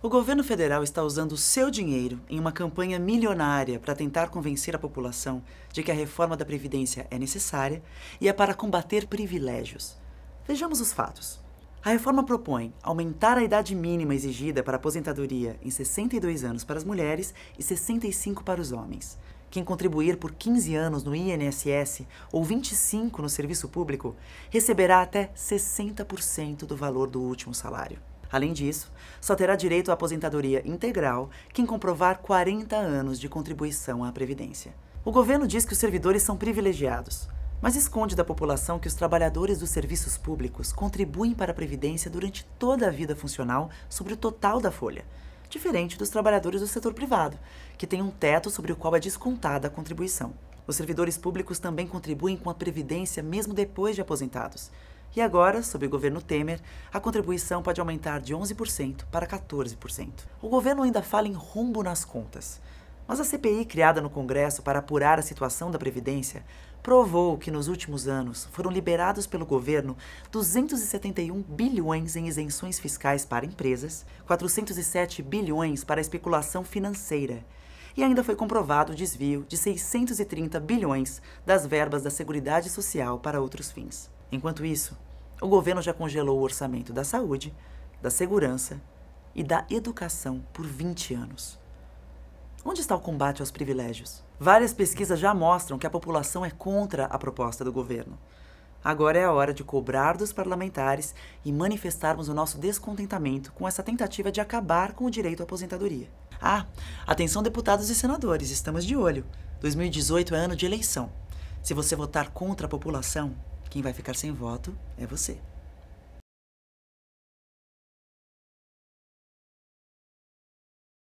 O governo federal está usando seu dinheiro em uma campanha milionária para tentar convencer a população de que a reforma da Previdência é necessária e é para combater privilégios. Vejamos os fatos. A reforma propõe aumentar a idade mínima exigida para a aposentadoria em 62 anos para as mulheres e 65 para os homens. Quem contribuir por 15 anos no INSS ou 25 no serviço público receberá até 60% do valor do último salário. Além disso, só terá direito à aposentadoria integral quem comprovar 40 anos de contribuição à Previdência. O governo diz que os servidores são privilegiados, mas esconde da população que os trabalhadores dos serviços públicos contribuem para a Previdência durante toda a vida funcional sobre o total da folha, diferente dos trabalhadores do setor privado, que tem um teto sobre o qual é descontada a contribuição. Os servidores públicos também contribuem com a Previdência mesmo depois de aposentados, e agora, sob o governo Temer, a contribuição pode aumentar de 11% para 14%. O governo ainda fala em rumbo nas contas. Mas a CPI criada no Congresso para apurar a situação da Previdência provou que nos últimos anos foram liberados pelo governo 271 bilhões em isenções fiscais para empresas, 407 bilhões para especulação financeira. E ainda foi comprovado o desvio de 630 bilhões das verbas da Seguridade Social para outros fins. Enquanto isso, o governo já congelou o orçamento da saúde, da segurança e da educação por 20 anos. Onde está o combate aos privilégios? Várias pesquisas já mostram que a população é contra a proposta do governo. Agora é a hora de cobrar dos parlamentares e manifestarmos o nosso descontentamento com essa tentativa de acabar com o direito à aposentadoria. Ah, atenção deputados e senadores, estamos de olho. 2018 é ano de eleição. Se você votar contra a população, quem vai ficar sem voto é você.